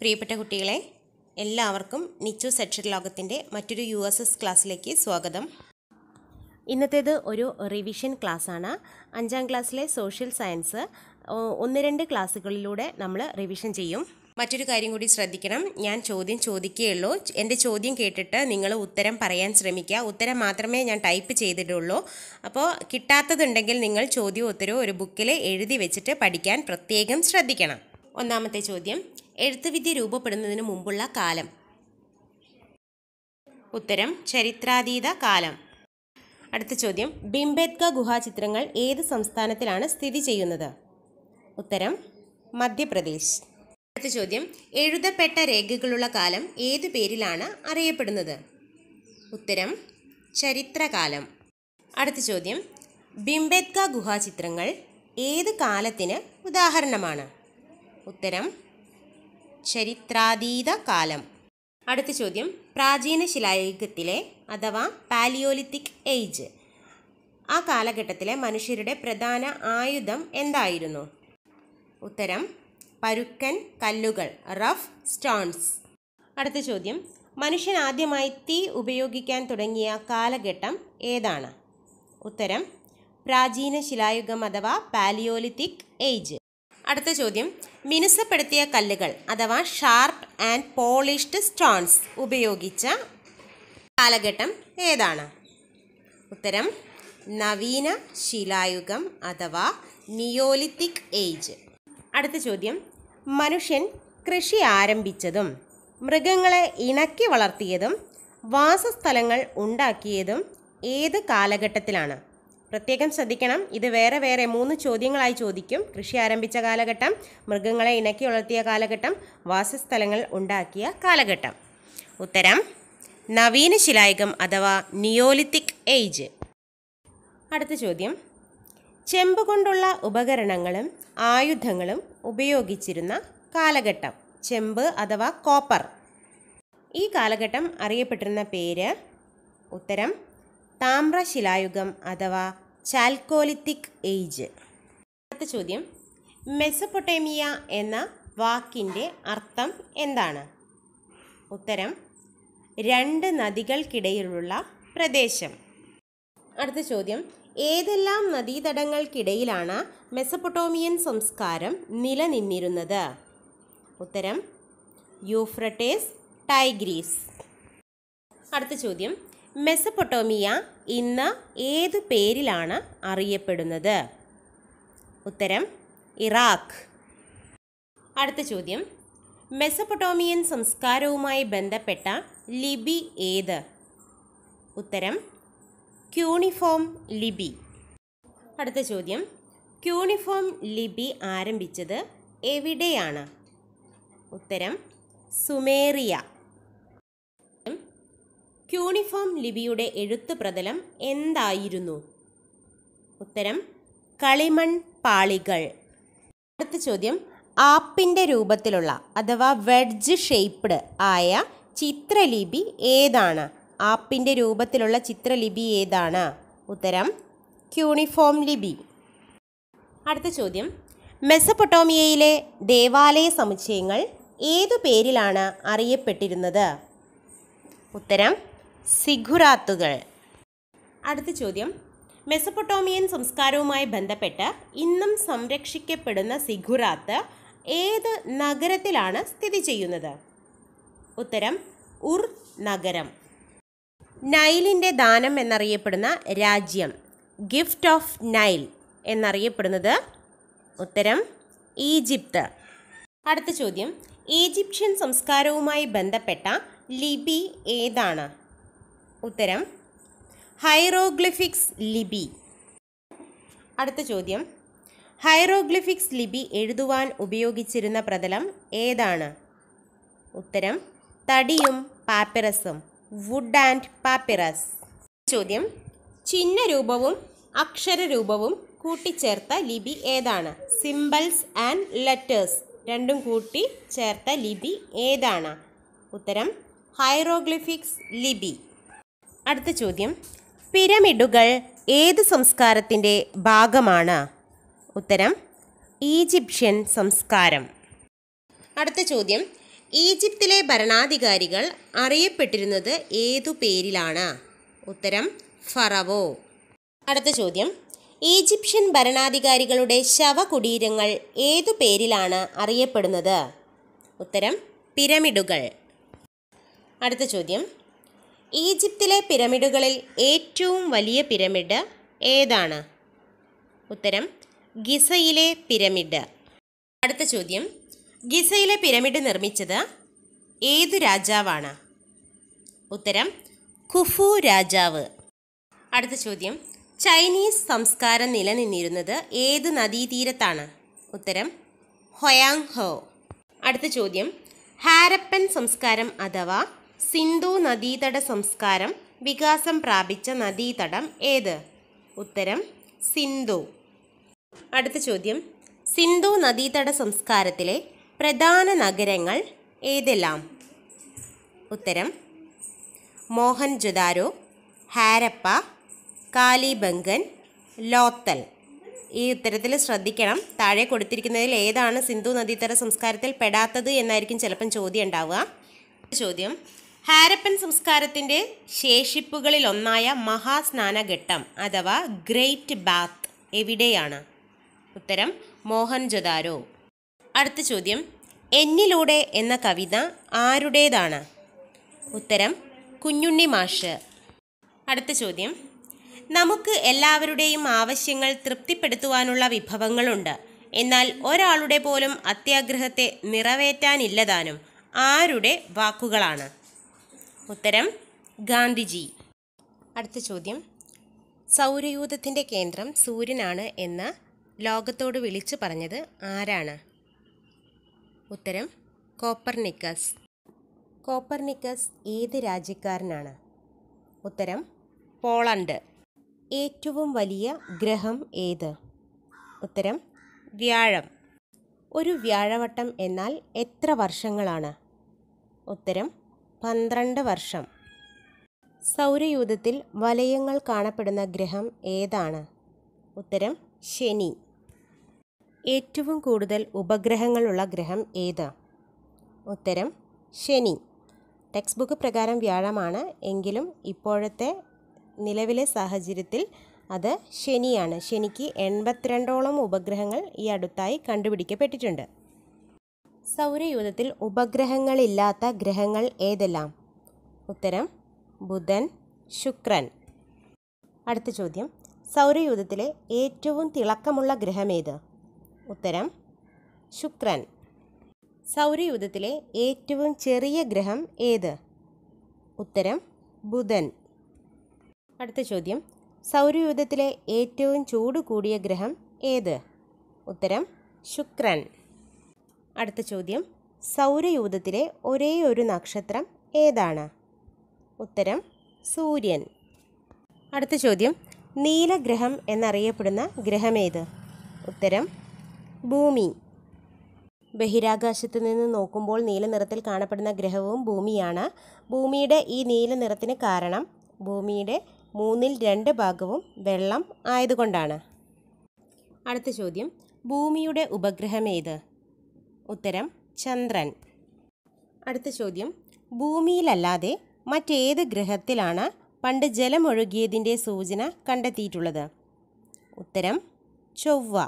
പ്രിയപ്പെട്ട കുട്ടികളെ എല്ലാവർക്കും നിച്ചു സെക്ഷൻ ലോകത്തിൻ്റെ മറ്റൊരു യു എസ് എസ് ക്ലാസ്സിലേക്ക് സ്വാഗതം ഇന്നത്തേത് ഒരു റിവിഷൻ ക്ലാസ്സാണ് അഞ്ചാം ക്ലാസ്സിലെ സോഷ്യൽ സയൻസ് ഒന്ന് രണ്ട് ക്ലാസ്സുകളിലൂടെ നമ്മൾ റിവിഷൻ ചെയ്യും മറ്റൊരു കാര്യം കൂടി ശ്രദ്ധിക്കണം ഞാൻ ചോദ്യം ചോദിക്കുകയുള്ളൂ എൻ്റെ ചോദ്യം കേട്ടിട്ട് നിങ്ങൾ ഉത്തരം പറയാൻ ശ്രമിക്കുക ഉത്തരം മാത്രമേ ഞാൻ ടൈപ്പ് ചെയ്തിട്ടുള്ളൂ അപ്പോൾ കിട്ടാത്തതുണ്ടെങ്കിൽ നിങ്ങൾ ചോദ്യവും ഉത്തരവും ഒരു ബുക്കിൽ എഴുതി വെച്ചിട്ട് പഠിക്കാൻ പ്രത്യേകം ശ്രദ്ധിക്കണം ഒന്നാമത്തെ ചോദ്യം എഴുത്തുവിദ്യ രൂപപ്പെടുന്നതിന് മുമ്പുള്ള കാലം ഉത്തരം ചരിത്രാതീത കാലം അടുത്ത ചോദ്യം ബിംബേദ്ക ഗുഹാചിത്രങ്ങൾ ഏത് സംസ്ഥാനത്തിലാണ് സ്ഥിതി ചെയ്യുന്നത് ഉത്തരം മധ്യപ്രദേശ് അടുത്ത ചോദ്യം എഴുതപ്പെട്ട രേഖകളുള്ള കാലം ഏതു പേരിലാണ് അറിയപ്പെടുന്നത് ഉത്തരം ചരിത്രകാലം അടുത്ത ചോദ്യം ബിംബേദ്ക ഗുഹാചിത്രങ്ങൾ ഏത് കാലത്തിന് ഉദാഹരണമാണ് ഉത്തരം ചരിത്രാതീത കാലം അടുത്ത ചോദ്യം പ്രാചീന ശിലായുഗത്തിലെ അഥവാ പാലിയോലിത്തിക് ഏജ് ആ കാലഘട്ടത്തിലെ മനുഷ്യരുടെ പ്രധാന ആയുധം എന്തായിരുന്നു ഉത്തരം പരുക്കൻ കല്ലുകൾ റഫ് സ്റ്റോൺസ് അടുത്ത ചോദ്യം മനുഷ്യൻ ആദ്യമായി തീ ഉപയോഗിക്കാൻ തുടങ്ങിയ കാലഘട്ടം ഏതാണ് ഉത്തരം പ്രാചീന ശിലായുഗം അഥവാ പാലിയോലിത്തിക് ഏജ് അടുത്ത ചോദ്യം മിനുസപ്പെടുത്തിയ കല്ലുകൾ അഥവാ ഷാർപ്പ് ആൻഡ് പോളിഷ്ഡ് സ്റ്റോൺസ് ഉപയോഗിച്ച കാലഘട്ടം ഏതാണ് ഉത്തരം നവീന ശിലായുഗം അഥവാ നിയോലിത്തിക് ഏജ് അടുത്ത ചോദ്യം മനുഷ്യൻ കൃഷി ആരംഭിച്ചതും മൃഗങ്ങളെ ഇണക്കി വളർത്തിയതും വാസസ്ഥലങ്ങൾ ഉണ്ടാക്കിയതും ഏത് കാലഘട്ടത്തിലാണ് പ്രത്യേകം ശ്രദ്ധിക്കണം ഇത് വേറെ വേറെ മൂന്ന് ചോദ്യങ്ങളായി ചോദിക്കും കൃഷി ആരംഭിച്ച കാലഘട്ടം മൃഗങ്ങളെ ഇണക്കി വളർത്തിയ കാലഘട്ടം വാസസ്ഥലങ്ങൾ ഉണ്ടാക്കിയ കാലഘട്ടം ഉത്തരം നവീന ശിലായുഗം അഥവാ നിയോലിത്തിക് ഏജ് അടുത്ത ചോദ്യം ചെമ്പ് കൊണ്ടുള്ള ഉപകരണങ്ങളും ആയുധങ്ങളും ഉപയോഗിച്ചിരുന്ന കാലഘട്ടം ചെമ്പ് അഥവാ കോപ്പർ ഈ കാലഘട്ടം അറിയപ്പെട്ടിരുന്ന പേര് ഉത്തരം താമ്രശിലായുഗം അഥവാ ചാൽക്കോലിത്തിക് ഏജ് അടുത്ത ചോദ്യം മെസ്സപ്പൊട്ടേമിയ എന്ന വാക്കിൻ്റെ അർത്ഥം എന്താണ് ഉത്തരം രണ്ട് നദികൾക്കിടയിലുള്ള പ്രദേശം അടുത്ത ചോദ്യം ഏതെല്ലാം നദീതടങ്ങൾക്കിടയിലാണ് മെസ്സപ്പൊട്ടോമിയൻ സംസ്കാരം നിലനിന്നിരുന്നത് ഉത്തരം യൂഫ്രട്ടേസ് ടൈഗ്രീസ് അടുത്ത ചോദ്യം മെസ്സപ്പൊട്ടോമിയ ഇന്ന് ഏതു പേരിലാണ് അറിയപ്പെടുന്നത് ഉത്തരം ഇറാഖ് അടുത്ത ചോദ്യം മെസ്സപ്പൊട്ടോമിയൻ സംസ്കാരവുമായി ബന്ധപ്പെട്ട ലിപി ഏത് ഉത്തരം ക്യൂണിഫോം ലിപി അടുത്ത ചോദ്യം ക്യൂണിഫോം ലിപി ആരംഭിച്ചത് എവിടെയാണ് ഉത്തരം സുമേറിയ ക്യൂണിഫോം ലിപിയുടെ എഴുത്ത് പ്രതലം എന്തായിരുന്നു ഉത്തരം കളിമൺ പാളികൾ അടുത്ത ചോദ്യം ആപ്പിൻ്റെ രൂപത്തിലുള്ള അഥവാ വെഡ്ജ് ഷേപ്ഡ് ആയ ചിത്രലിപി ഏതാണ് ആപ്പിൻ്റെ രൂപത്തിലുള്ള ചിത്രലിപി ഏതാണ് ഉത്തരം ക്യൂണിഫോം ലിപി അടുത്ത ചോദ്യം മെസ്സപ്പൊട്ടോമിയയിലെ ദേവാലയ സമുച്ചയങ്ങൾ ഏതു പേരിലാണ് അറിയപ്പെട്ടിരുന്നത് ഉത്തരം സിഖുറാത്തുകൾ അടുത്ത ചോദ്യം മെസപ്പൊട്ടോമിയൻ സംസ്കാരവുമായി ബന്ധപ്പെട്ട് ഇന്നും സംരക്ഷിക്കപ്പെടുന്ന സിഖുറാത്ത് ഏത് നഗരത്തിലാണ് സ്ഥിതി ചെയ്യുന്നത് ഉത്തരം ഉർ നഗരം നൈലിൻ്റെ ദാനം എന്നറിയപ്പെടുന്ന രാജ്യം ഗിഫ്റ്റ് ഓഫ് നൈൽ എന്നറിയപ്പെടുന്നത് ഉത്തരം ഈജിപ്ത് അടുത്ത ചോദ്യം ഈജിപ്ഷ്യൻ സംസ്കാരവുമായി ബന്ധപ്പെട്ട ലിപി ഏതാണ് ഉത്തരം ഹൈറോഗ്ലിഫിക്സ് ലിപി അടുത്ത ചോദ്യം ഹൈറോഗ്ലിഫിക്സ് ലിപി എഴുതുവാൻ ഉപയോഗിച്ചിരുന്ന പ്രതലം ഏതാണ് ഉത്തരം തടിയും പാപ്പിറസും വുഡ് ആൻഡ് പാപ്പിറസ് ചോദ്യം ചിഹ്നരൂപവും അക്ഷരരൂപവും കൂട്ടിച്ചേർത്ത ലിപി ഏതാണ് സിംബൽസ് ആൻഡ് ലെറ്റേഴ്സ് രണ്ടും കൂട്ടി ചേർത്ത ലിപി ഏതാണ് ഉത്തരം ഹൈറോഗ്ലിഫിക്സ് ലിപി അടുത്ത ചോദ്യം പിരമിഡുകൾ ഏത് സംസ്കാരത്തിൻ്റെ ഭാഗമാണ് ഉത്തരം ഈജിപ്ഷ്യൻ സംസ്കാരം അടുത്ത ചോദ്യം ഈജിപ്തിലെ ഭരണാധികാരികൾ അറിയപ്പെട്ടിരുന്നത് ഏതു പേരിലാണ് ഉത്തരം ഫറവോ അടുത്ത ചോദ്യം ഈജിപ്ഷ്യൻ ഭരണാധികാരികളുടെ ശവകുടീരങ്ങൾ ഏതു പേരിലാണ് അറിയപ്പെടുന്നത് ഉത്തരം പിരമിഡുകൾ അടുത്ത ചോദ്യം ഈജിപ്തിലെ പിരമിഡുകളിൽ ഏറ്റവും വലിയ പിരമിഡ് ഏതാണ് ഉത്തരം ഗിസയിലെ പിരമിഡ് അടുത്ത ചോദ്യം ഗിസയിലെ പിരമിഡ് നിർമ്മിച്ചത് ഏതു രാജാവാണ് ഉത്തരം ഖുഫു രാജാവ് അടുത്ത ചോദ്യം ചൈനീസ് സംസ്കാരം നിലനിന്നിരുന്നത് ഏത് നദീതീരത്താണ് ഉത്തരം ഹൊയാങ് ഹോ അടുത്ത ചോദ്യം ഹാരപ്പൻ സംസ്കാരം അഥവാ സിന്ധു നദീതട സംസ്കാരം വികാസം പ്രാപിച്ച നദീതടം ഏത് ഉത്തരം സിന്ധു അടുത്ത ചോദ്യം സിന്ധു നദീതട സംസ്കാരത്തിലെ പ്രധാന നഗരങ്ങൾ ഏതെല്ലാം ഉത്തരം മോഹൻ ജുദാരോ ഹാരപ്പ കാലിബംഗൻ ലോത്തൽ ഈ ഉത്തരത്തിൽ ശ്രദ്ധിക്കണം താഴെ കൊടുത്തിരിക്കുന്നതിൽ ഏതാണ് സിന്ധു നദീതട സംസ്കാരത്തിൽ പെടാത്തത് എന്നായിരിക്കും ചിലപ്പം ചോദ്യം ഉണ്ടാവുക ചോദ്യം ഹാരപ്പൻ സംസ്കാരത്തിൻ്റെ ശേഷിപ്പുകളിൽ ഒന്നായ മഹാസ്നാനഘട്ടം അഥവാ ഗ്രേറ്റ് ബാത്ത് എവിടെയാണ് ഉത്തരം മോഹൻജൊദാരോ അടുത്ത ചോദ്യം എന്നിലൂടെ എന്ന കവിത ആരുടേതാണ് ഉത്തരം കുഞ്ഞുണ്ണി മാഷ് അടുത്ത ചോദ്യം നമുക്ക് എല്ലാവരുടെയും ആവശ്യങ്ങൾ തൃപ്തിപ്പെടുത്തുവാനുള്ള വിഭവങ്ങളുണ്ട് എന്നാൽ ഒരാളുടെ പോലും അത്യാഗ്രഹത്തെ നിറവേറ്റാനില്ലതാനും ആരുടെ വാക്കുകളാണ് ഉത്തരം ഗാന്ധിജി അടുത്ത ചോദ്യം സൗരയൂഥത്തിൻ്റെ കേന്ദ്രം സൂര്യനാണ് എന്ന് ലോകത്തോട് വിളിച്ചു പറഞ്ഞത് ആരാണ് ഉത്തരം കോപ്പർനിക്കസ് കോപ്പർനിക്കസ് ഏത് രാജ്യക്കാരനാണ് ഉത്തരം പോളണ്ട് ഏറ്റവും വലിയ ഗ്രഹം ഏത് ഉത്തരം വ്യാഴം ഒരു വ്യാഴവട്ടം എന്നാൽ എത്ര വർഷങ്ങളാണ് ഉത്തരം പന്ത്രണ്ട് വർഷം സൗരയൂഥത്തിൽ വലയങ്ങൾ കാണപ്പെടുന്ന ഗ്രഹം ഏതാണ് ഉത്തരം ശനി ഏറ്റവും കൂടുതൽ ഉപഗ്രഹങ്ങളുള്ള ഗ്രഹം ഏത് ഉത്തരം ശനി ടെക്സ്റ്റ് ബുക്ക് പ്രകാരം വ്യാഴമാണ് എങ്കിലും ഇപ്പോഴത്തെ നിലവിലെ സാഹചര്യത്തിൽ അത് ശനിയാണ് ശനിക്ക് എൺപത്തിരണ്ടോളം ഉപഗ്രഹങ്ങൾ ഈ അടുത്തായി കണ്ടുപിടിക്കപ്പെട്ടിട്ടുണ്ട് സൗരയൂഥത്തിൽ ഉപഗ്രഹങ്ങളില്ലാത്ത ഗ്രഹങ്ങൾ ഏതെല്ലാം ഉത്തരം ബുധൻ ശുക്രൻ അടുത്ത ചോദ്യം സൗരയൂഥത്തിലെ ഏറ്റവും തിളക്കമുള്ള ഗ്രഹമേത് ഉത്തരം ശുക്രൻ സൗരയൂഥത്തിലെ ഏറ്റവും ചെറിയ ഗ്രഹം ഏത് ഉത്തരം ബുധൻ അടുത്ത ചോദ്യം സൗരയൂഥത്തിലെ ഏറ്റവും ചൂട് കൂടിയ ഗ്രഹം ഏത് ഉത്തരം ശുക്രൻ അടുത്ത ചോദ്യം സൗരയൂഥത്തിലെ ഒരേ ഒരു നക്ഷത്രം ഏതാണ് ഉത്തരം സൂര്യൻ അടുത്ത ചോദ്യം നീലഗ്രഹം എന്നറിയപ്പെടുന്ന ഗ്രഹമേത് ഉത്തരം ഭൂമി ബഹിരാകാശത്ത് നിന്ന് നോക്കുമ്പോൾ നീല നിറത്തിൽ കാണപ്പെടുന്ന ഗ്രഹവും ഭൂമിയാണ് ഭൂമിയുടെ ഈ നീല നിറത്തിന് കാരണം ഭൂമിയുടെ മൂന്നിൽ രണ്ട് ഭാഗവും വെള്ളം ആയതുകൊണ്ടാണ് അടുത്ത ചോദ്യം ഭൂമിയുടെ ഉപഗ്രഹം ഏത് ഉത്തരം ചന്ദ്രൻ അടുത്ത ചോദ്യം ഭൂമിയിലല്ലാതെ മറ്റേത് ഗ്രഹത്തിലാണ് പണ്ട് ജലമൊഴുകിയതിൻ്റെ സൂചന കണ്ടെത്തിയിട്ടുള്ളത് ഉത്തരം ചൊവ്വ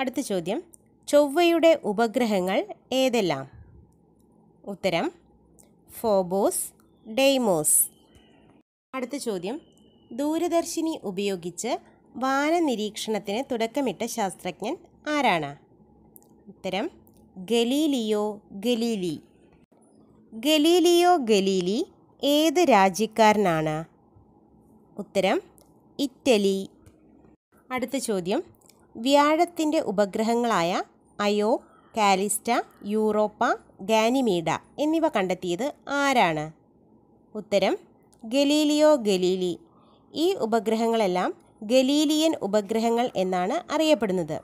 അടുത്ത ചോദ്യം ചൊവ്വയുടെ ഉപഗ്രഹങ്ങൾ ഏതെല്ലാം ഉത്തരം ഫോബോസ് ഡെയ്മോസ് അടുത്ത ചോദ്യം ദൂരദർശിനി ഉപയോഗിച്ച് വാനനിരീക്ഷണത്തിന് തുടക്കമിട്ട ശാസ്ത്രജ്ഞൻ ആരാണ് ഉത്തരം ഗലീലിയോ ഗലീലി ഗലീലിയോ ഗലീലി ഏത് രാജ്യക്കാരനാണ് ഉത്തരം ഇറ്റലി അടുത്ത ചോദ്യം വ്യാഴത്തിൻ്റെ ഉപഗ്രഹങ്ങളായ അയോ കാലിസ്റ്റ യൂറോപ്പ ഗാനിമീഡ എന്നിവ കണ്ടെത്തിയത് ആരാണ് ഉത്തരം ഗലീലിയോ ഗലീലി ഈ ഉപഗ്രഹങ്ങളെല്ലാം ഗലീലിയൻ ഉപഗ്രഹങ്ങൾ എന്നാണ് അറിയപ്പെടുന്നത്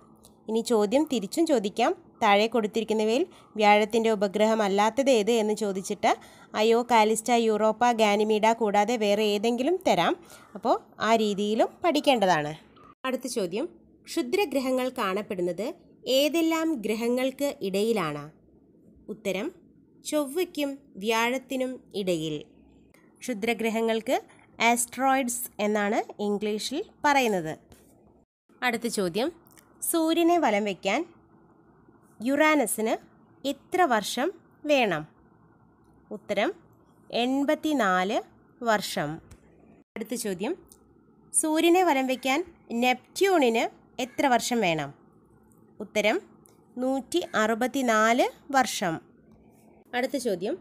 ഇനി ചോദ്യം തിരിച്ചും ചോദിക്കാം താഴെ കൊടുത്തിരിക്കുന്നവയിൽ വ്യാഴത്തിൻ്റെ ഉപഗ്രഹമല്ലാത്തത് ഏത് എന്ന് ചോദിച്ചിട്ട് അയോ കാലിസ്റ്റ യൂറോപ്പ ഗാനിമീഡ കൂടാതെ വേറെ ഏതെങ്കിലും തരാം അപ്പോൾ ആ രീതിയിലും പഠിക്കേണ്ടതാണ് അടുത്ത ചോദ്യം ക്ഷുദ്രഗ്രഹങ്ങൾ കാണപ്പെടുന്നത് ഏതെല്ലാം ഗ്രഹങ്ങൾക്ക് ഇടയിലാണ് ഉത്തരം ചൊവ്വയ്ക്കും വ്യാഴത്തിനും ഇടയിൽ ക്ഷുദ്രഗ്രഹങ്ങൾക്ക് ആസ്ട്രോയിഡ്സ് എന്നാണ് ഇംഗ്ലീഷിൽ പറയുന്നത് അടുത്ത ചോദ്യം സൂര്യനെ വലം വയ്ക്കാൻ യുറാനസിന് എത്ര വർഷം വേണം ഉത്തരം നാല് വർഷം അടുത്ത ചോദ്യം സൂര്യനെ വലം വയ്ക്കാൻ നെപ്റ്റ്യൂണിന് എത്ര വർഷം വേണം ഉത്തരം നൂറ്റി നാല് വർഷം അടുത്ത ചോദ്യം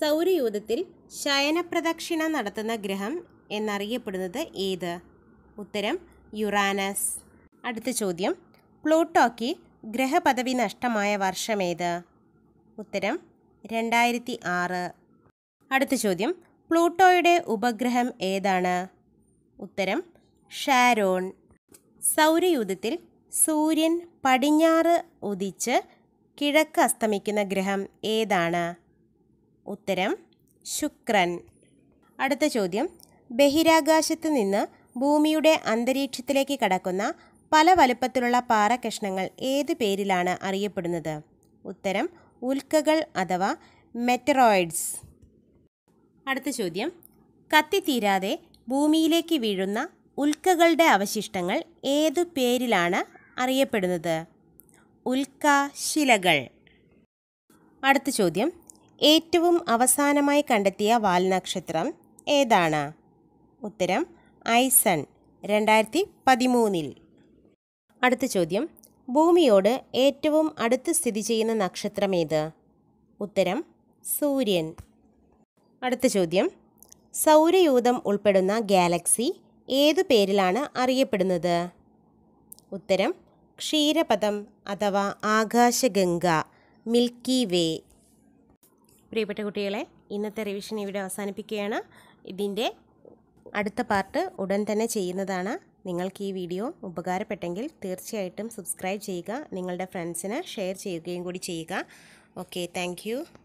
സൗരയൂഥത്തിൽ ശയനപ്രദക്ഷിണം നടത്തുന്ന ഗ്രഹം എന്നറിയപ്പെടുന്നത് ഏത് ഉത്തരം യുറാനസ് അടുത്ത ചോദ്യം പ്ലൂട്ടോയ്ക്ക് ഗ്രഹപദവി നഷ്ടമായ വർഷമേത് ഉത്തരം രണ്ടായിരത്തി ആറ് അടുത്ത ചോദ്യം പ്ലൂട്ടോയുടെ ഉപഗ്രഹം ഏതാണ് ഉത്തരം ഷാരോൺ സൗരയൂഥത്തിൽ സൂര്യൻ പടിഞ്ഞാറ് ഉദിച്ച് കിഴക്ക് അസ്തമിക്കുന്ന ഗ്രഹം ഏതാണ് ഉത്തരം ശുക്രൻ അടുത്ത ചോദ്യം ബഹിരാകാശത്ത് നിന്ന് ഭൂമിയുടെ അന്തരീക്ഷത്തിലേക്ക് കടക്കുന്ന പല വലുപ്പത്തിലുള്ള കഷ്ണങ്ങൾ ഏത് പേരിലാണ് അറിയപ്പെടുന്നത് ഉത്തരം ഉൽക്കകൾ അഥവാ മെറ്ററോയിഡ്സ് അടുത്ത ചോദ്യം കത്തിത്തീരാതെ ഭൂമിയിലേക്ക് വീഴുന്ന ഉൽക്കകളുടെ അവശിഷ്ടങ്ങൾ ഏതു പേരിലാണ് അറിയപ്പെടുന്നത് ഉൽക്കാശിലകൾ അടുത്ത ചോദ്യം ഏറ്റവും അവസാനമായി കണ്ടെത്തിയ വാൽനക്ഷത്രം ഏതാണ് ഉത്തരം ഐസൺ രണ്ടായിരത്തി പതിമൂന്നിൽ അടുത്ത ചോദ്യം ഭൂമിയോട് ഏറ്റവും അടുത്ത് സ്ഥിതി ചെയ്യുന്ന നക്ഷത്രം ഏത് ഉത്തരം സൂര്യൻ അടുത്ത ചോദ്യം സൗരയൂഥം ഉൾപ്പെടുന്ന ഗാലക്സി ഏതു പേരിലാണ് അറിയപ്പെടുന്നത് ഉത്തരം ക്ഷീരപഥം അഥവാ ആകാശഗംഗ മിൽക്കി വേ പ്രിയപ്പെട്ട കുട്ടികളെ ഇന്നത്തെ റിവിഷൻ ഇവിടെ അവസാനിപ്പിക്കുകയാണ് ഇതിൻ്റെ അടുത്ത പാർട്ട് ഉടൻ തന്നെ ചെയ്യുന്നതാണ് നിങ്ങൾക്ക് ഈ വീഡിയോ ഉപകാരപ്പെട്ടെങ്കിൽ തീർച്ചയായിട്ടും സബ്സ്ക്രൈബ് ചെയ്യുക നിങ്ങളുടെ ഫ്രണ്ട്സിന് ഷെയർ ചെയ്യുകയും കൂടി ചെയ്യുക ഓക്കെ താങ്ക്